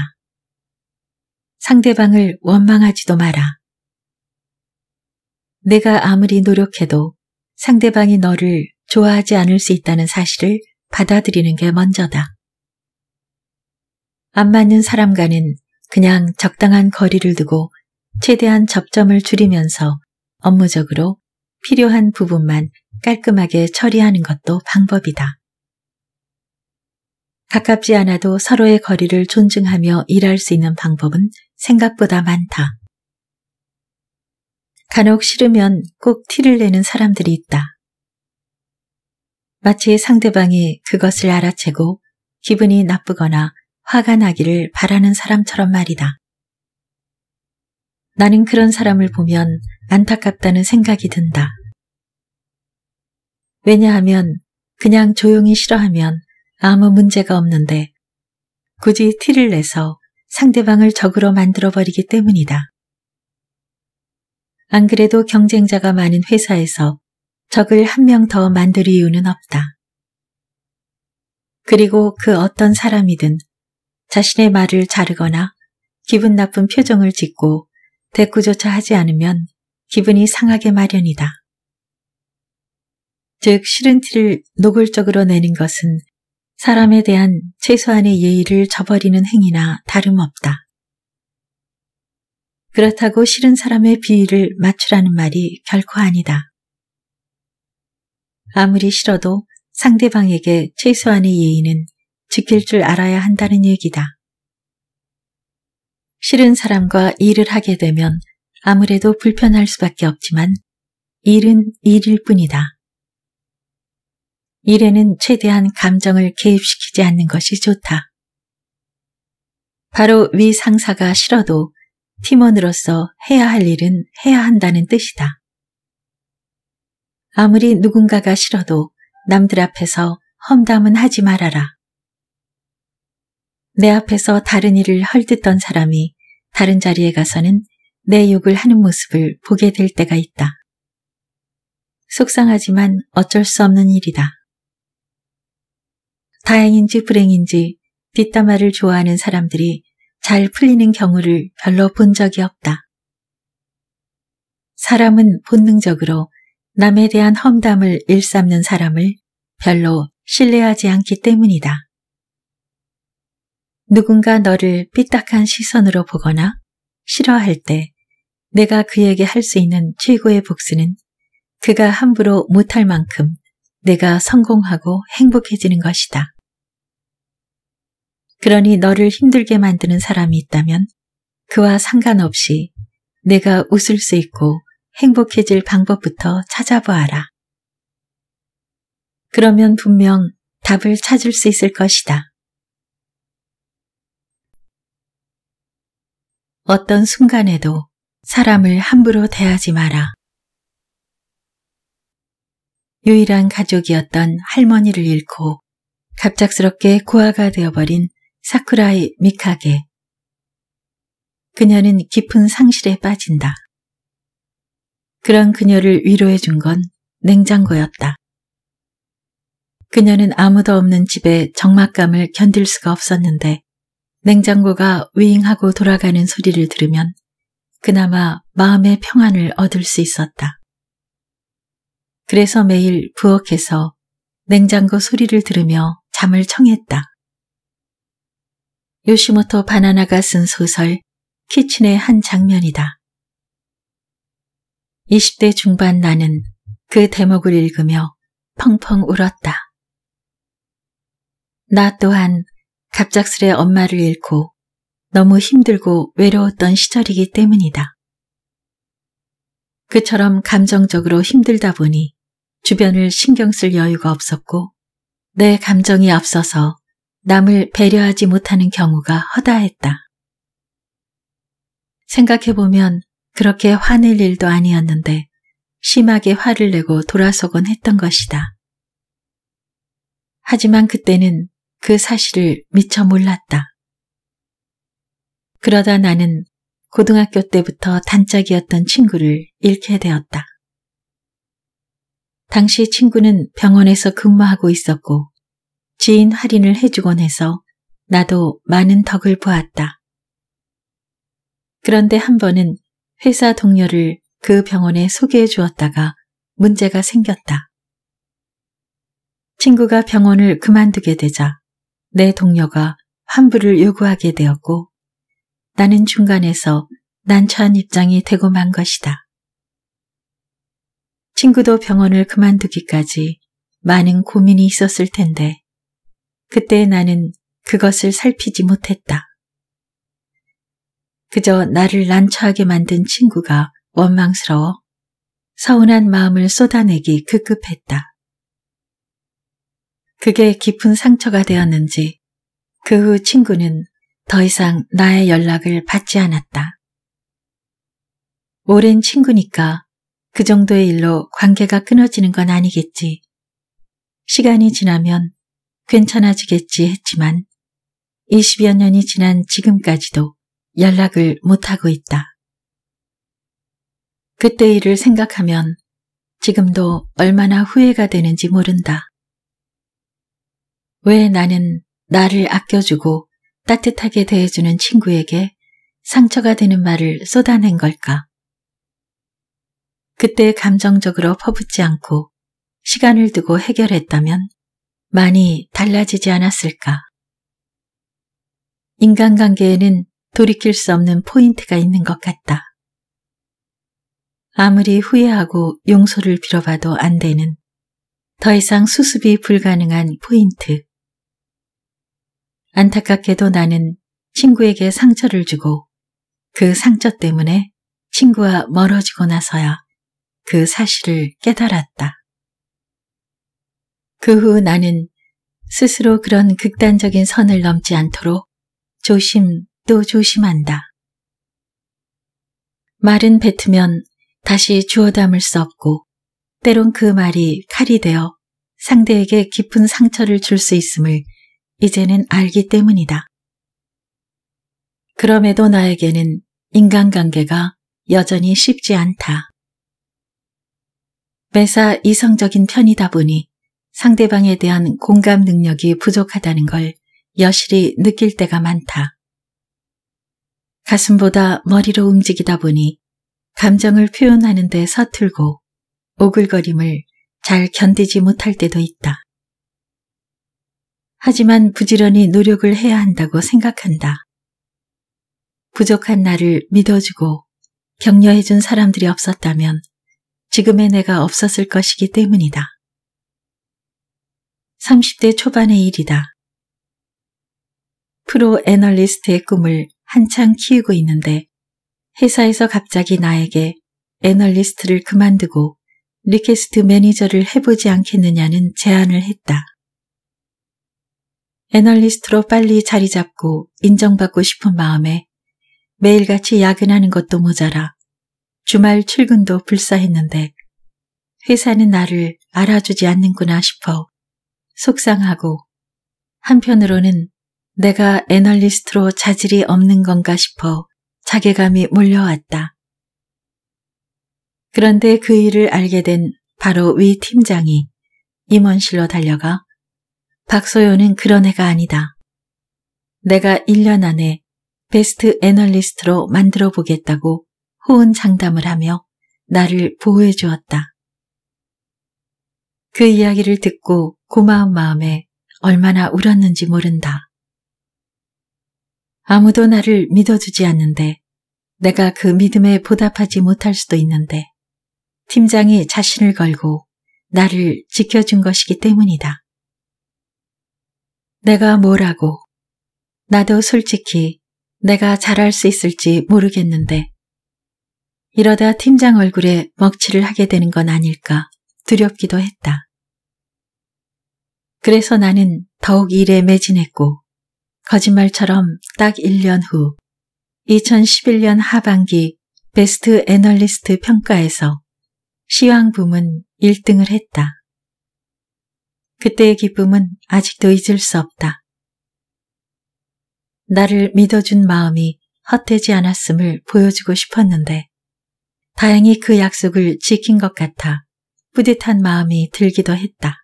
상대방을 원망하지도 마라. 내가 아무리 노력해도 상대방이 너를 좋아하지 않을 수 있다는 사실을 받아들이는 게 먼저다. 안 맞는 사람과는 그냥 적당한 거리를 두고 최대한 접점을 줄이면서 업무적으로 필요한 부분만 깔끔하게 처리하는 것도 방법이다. 가깝지 않아도 서로의 거리를 존중하며 일할 수 있는 방법은 생각보다 많다. 간혹 싫으면 꼭 티를 내는 사람들이 있다. 마치 상대방이 그것을 알아채고 기분이 나쁘거나 화가 나기를 바라는 사람처럼 말이다. 나는 그런 사람을 보면 안타깝다는 생각이 든다. 왜냐하면 그냥 조용히 싫어하면 아무 문제가 없는데 굳이 티를 내서 상대방을 적으로 만들어버리기 때문이다. 안 그래도 경쟁자가 많은 회사에서 적을 한 명 더 만들 이유는 없다. 그리고 그 어떤 사람이든 자신의 말을 자르거나 기분 나쁜 표정을 짓고 대꾸조차 하지 않으면 기분이 상하게 마련이다. 즉, 싫은 티를 노골적으로 내는 것은 사람에 대한 최소한의 예의를 저버리는 행위나 다름없다. 그렇다고 싫은 사람의 비위를 맞추라는 말이 결코 아니다. 아무리 싫어도 상대방에게 최소한의 예의는 지킬 줄 알아야 한다는 얘기다. 싫은 사람과 일을 하게 되면 아무래도 불편할 수밖에 없지만 일은 일일 뿐이다. 일에는 최대한 감정을 개입시키지 않는 것이 좋다. 바로 위 상사가 싫어도 팀원으로서 해야 할 일은 해야 한다는 뜻이다. 아무리 누군가가 싫어도 남들 앞에서 험담은 하지 말아라. 내 앞에서 다른 일을 헐뜯던 사람이 다른 자리에 가서는 내 욕을 하는 모습을 보게 될 때가 있다. 속상하지만 어쩔 수 없는 일이다. 다행인지 불행인지 뒷담화를 좋아하는 사람들이 잘 풀리는 경우를 별로 본 적이 없다. 사람은 본능적으로 남에 대한 험담을 일삼는 사람을 별로 신뢰하지 않기 때문이다. 누군가 너를 삐딱한 시선으로 보거나 싫어할 때 내가 그에게 할 수 있는 최고의 복수는 그가 함부로 못할 만큼 내가 성공하고 행복해지는 것이다. 그러니 너를 힘들게 만드는 사람이 있다면 그와 상관없이 내가 웃을 수 있고 행복해질 방법부터 찾아보아라. 그러면 분명 답을 찾을 수 있을 것이다. 어떤 순간에도 사람을 함부로 대하지 마라. 유일한 가족이었던 할머니를 잃고 갑작스럽게 고아가 되어버린 사쿠라이 미카게. 그녀는 깊은 상실에 빠진다. 그런 그녀를 위로해 준 건 냉장고였다. 그녀는 아무도 없는 집에 적막감을 견딜 수가 없었는데 냉장고가 윙하고 돌아가는 소리를 들으면 그나마 마음의 평안을 얻을 수 있었다. 그래서 매일 부엌에서 냉장고 소리를 들으며 잠을 청했다. 요시모토 바나나가 쓴 소설 키친의 한 장면이다. 20대 중반 나는 그 대목을 읽으며 펑펑 울었다. 나 또한 갑작스레 엄마를 잃고 너무 힘들고 외로웠던 시절이기 때문이다. 그처럼 감정적으로 힘들다 보니 주변을 신경 쓸 여유가 없었고 내 감정이 앞서서 남을 배려하지 못하는 경우가 허다했다. 생각해보면 그렇게 화낼 일도 아니었는데 심하게 화를 내고 돌아서곤 했던 것이다. 하지만 그때는 그 사실을 미처 몰랐다. 그러다 나는 고등학교 때부터 단짝이었던 친구를 잃게 되었다. 당시 친구는 병원에서 근무하고 있었고 지인 할인을 해주곤 해서 나도 많은 덕을 보았다. 그런데 한 번은 회사 동료를 그 병원에 소개해 주었다가 문제가 생겼다. 친구가 병원을 그만두게 되자 내 동료가 환불을 요구하게 되었고 나는 중간에서 난처한 입장이 되고 만 것이다. 친구도 병원을 그만두기까지 많은 고민이 있었을 텐데 그때 나는 그것을 살피지 못했다. 그저 나를 난처하게 만든 친구가 원망스러워 서운한 마음을 쏟아내기 급급했다. 그게 깊은 상처가 되었는지 그 후 친구는 더 이상 나의 연락을 받지 않았다. 오랜 친구니까 그 정도의 일로 관계가 끊어지는 건 아니겠지. 시간이 지나면 괜찮아지겠지 했지만 20여 년이 지난 지금까지도 연락을 못하고 있다. 그때 일을 생각하면 지금도 얼마나 후회가 되는지 모른다. 왜 나는 나를 아껴주고 따뜻하게 대해주는 친구에게 상처가 되는 말을 쏟아낸 걸까? 그때 감정적으로 퍼붓지 않고 시간을 두고 해결했다면 많이 달라지지 않았을까? 인간관계에는 돌이킬 수 없는 포인트가 있는 것 같다. 아무리 후회하고 용서를 빌어봐도 안 되는 더 이상 수습이 불가능한 포인트. 안타깝게도 나는 친구에게 상처를 주고 그 상처 때문에 친구와 멀어지고 나서야 그 사실을 깨달았다. 그 후 나는 스스로 그런 극단적인 선을 넘지 않도록 조심 또 조심한다. 말은 뱉으면 다시 주워 담을 수 없고 때론 그 말이 칼이 되어 상대에게 깊은 상처를 줄 수 있음을 이제는 알기 때문이다. 그럼에도 나에게는 인간관계가 여전히 쉽지 않다. 매사 이성적인 편이다 보니 상대방에 대한 공감 능력이 부족하다는 걸 여실히 느낄 때가 많다. 가슴보다 머리로 움직이다 보니 감정을 표현하는 데 서툴고 오글거림을 잘 견디지 못할 때도 있다. 하지만 부지런히 노력을 해야 한다고 생각한다. 부족한 나를 믿어주고 격려해준 사람들이 없었다면 지금의 내가 없었을 것이기 때문이다. 30대 초반의 일이다. 프로 애널리스트의 꿈을 한창 키우고 있는데 회사에서 갑자기 나에게 애널리스트를 그만두고 리퀘스트 매니저를 해보지 않겠느냐는 제안을 했다. 애널리스트로 빨리 자리 잡고 인정받고 싶은 마음에 매일같이 야근하는 것도 모자라 주말 출근도 불사했는데 회사는 나를 알아주지 않는구나 싶어 속상하고 한편으로는 내가 애널리스트로 자질이 없는 건가 싶어 자괴감이 몰려왔다. 그런데 그 일을 알게 된 바로 위 팀장이 임원실로 달려가 박소연은 그런 애가 아니다. 내가 1년 안에 베스트 애널리스트로 만들어 보겠다고 호언 장담을 하며 나를 보호해 주었다. 그 이야기를 듣고 고마운 마음에 얼마나 울었는지 모른다. 아무도 나를 믿어주지 않는데 내가 그 믿음에 보답하지 못할 수도 있는데 팀장이 자신을 걸고 나를 지켜준 것이기 때문이다. 내가 뭐라고. 나도 솔직히 내가 잘할 수 있을지 모르겠는데. 이러다 팀장 얼굴에 먹칠을 하게 되는 건 아닐까 두렵기도 했다. 그래서 나는 더욱 일에 매진했고, 거짓말처럼 딱 1년 후 2011년 하반기 베스트 애널리스트 평가에서 시황 부문 1등을 했다. 그때의 기쁨은 아직도 잊을 수 없다. 나를 믿어준 마음이 헛되지 않았음을 보여주고 싶었는데 다행히 그 약속을 지킨 것 같아 뿌듯한 마음이 들기도 했다.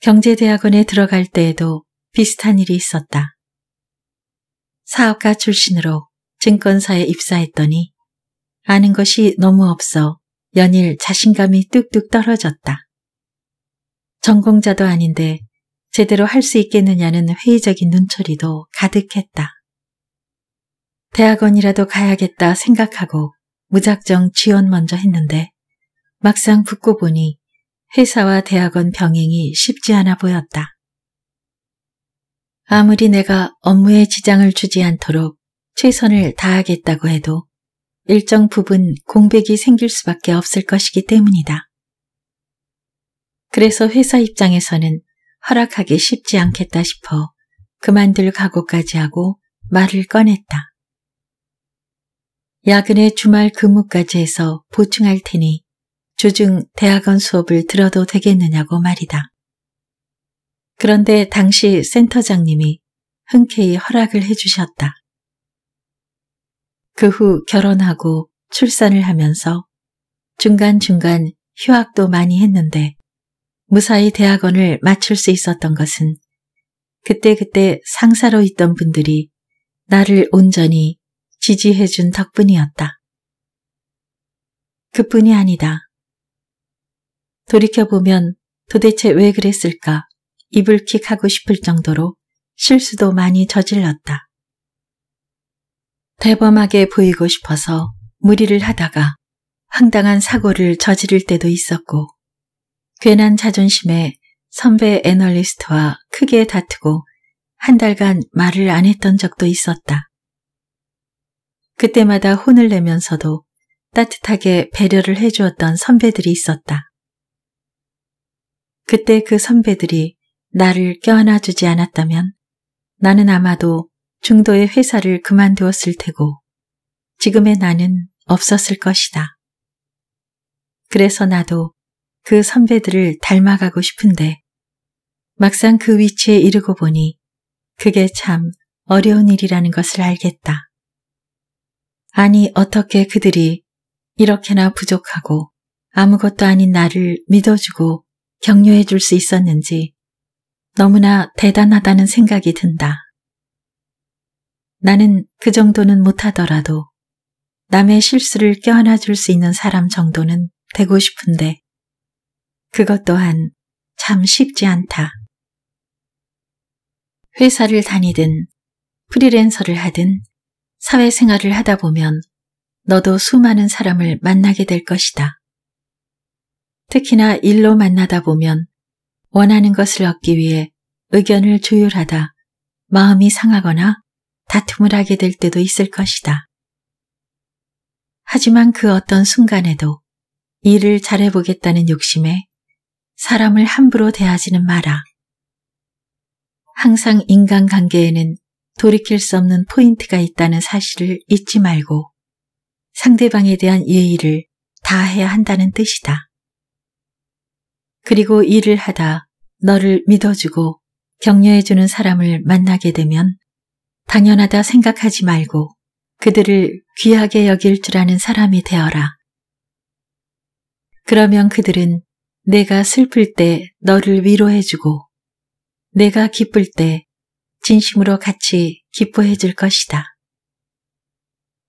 경제대학원에 들어갈 때에도 비슷한 일이 있었다. 사업가 출신으로 증권사에 입사했더니 아는 것이 너무 없어 연일 자신감이 뚝뚝 떨어졌다. 전공자도 아닌데 제대로 할 수 있겠느냐는 회의적인 눈초리도 가득했다. 대학원이라도 가야겠다 생각하고 무작정 지원 먼저 했는데 막상 붙고 보니 회사와 대학원 병행이 쉽지 않아 보였다. 아무리 내가 업무에 지장을 주지 않도록 최선을 다하겠다고 해도 일정 부분 공백이 생길 수밖에 없을 것이기 때문이다. 그래서 회사 입장에서는 허락하기 쉽지 않겠다 싶어 그만둘 각오까지 하고 말을 꺼냈다. 야근에 주말 근무까지 해서 보충할 테니 주중 대학원 수업을 들어도 되겠느냐고 말이다. 그런데 당시 센터장님이 흔쾌히 허락을 해주셨다. 그 후 결혼하고 출산을 하면서 중간중간 휴학도 많이 했는데 무사히 대학원을 마칠 수 있었던 것은 그때그때 상사로 있던 분들이 나를 온전히 지지해준 덕분이었다. 그뿐이 아니다. 돌이켜보면 도대체 왜 그랬을까 이불킥하고 싶을 정도로 실수도 많이 저질렀다. 대범하게 보이고 싶어서 무리를 하다가 황당한 사고를 저지를 때도 있었고 괜한 자존심에 선배 애널리스트와 크게 다투고 한 달간 말을 안 했던 적도 있었다. 그때마다 혼을 내면서도 따뜻하게 배려를 해주었던 선배들이 있었다. 그때 그 선배들이 나를 껴안아주지 않았다면 나는 아마도 중도의 회사를 그만두었을 테고 지금의 나는 없었을 것이다. 그래서 나도 그 선배들을 닮아가고 싶은데 막상 그 위치에 이르고 보니 그게 참 어려운 일이라는 것을 알겠다. 아니 어떻게 그들이 이렇게나 부족하고 아무것도 아닌 나를 믿어주고 격려해 줄 수 있었는지 너무나 대단하다는 생각이 든다. 나는 그 정도는 못하더라도 남의 실수를 껴안아 줄 수 있는 사람 정도는 되고 싶은데 그것 또한 참 쉽지 않다. 회사를 다니든 프리랜서를 하든 사회생활을 하다 보면 너도 수많은 사람을 만나게 될 것이다. 특히나 일로 만나다 보면 원하는 것을 얻기 위해 의견을 조율하다 마음이 상하거나 다툼을 하게 될 때도 있을 것이다. 하지만 그 어떤 순간에도 일을 잘해보겠다는 욕심에 사람을 함부로 대하지는 마라. 항상 인간관계에는 돌이킬 수 없는 포인트가 있다는 사실을 잊지 말고 상대방에 대한 예의를 다해야 한다는 뜻이다. 그리고 일을 하다 너를 믿어주고 격려해주는 사람을 만나게 되면 당연하다 생각하지 말고 그들을 귀하게 여길 줄 아는 사람이 되어라. 그러면 그들은 내가 슬플 때 너를 위로해주고 내가 기쁠 때 진심으로 같이 기뻐해줄 것이다.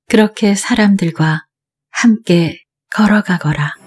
그렇게 사람들과 함께 걸어가거라.